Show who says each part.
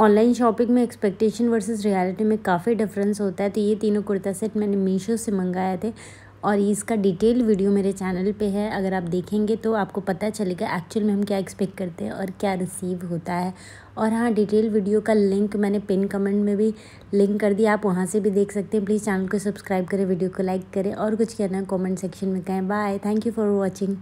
Speaker 1: online shopping में expectation versus reality में काफ़ी डिफरेंस होता है तो ये तीनों कुर्ता सेट मैंने मीशो से मंगाए थे और इसका डिटेल वीडियो मेरे चैनल पे है अगर आप देखेंगे तो आपको पता चलेगा एक्चुअल में हम क्या एक्सपेक्ट करते हैं और क्या रिसीव होता है और हाँ डिटेल वीडियो का लिंक मैंने पिन कमेंट में भी लिंक कर दिया आप वहाँ से भी देख सकते हैं प्लीज़ चैनल को सब्सक्राइब करें वीडियो को लाइक करें और कुछ कहना कॉमेंट सेक्शन में कहें bye thank you for watching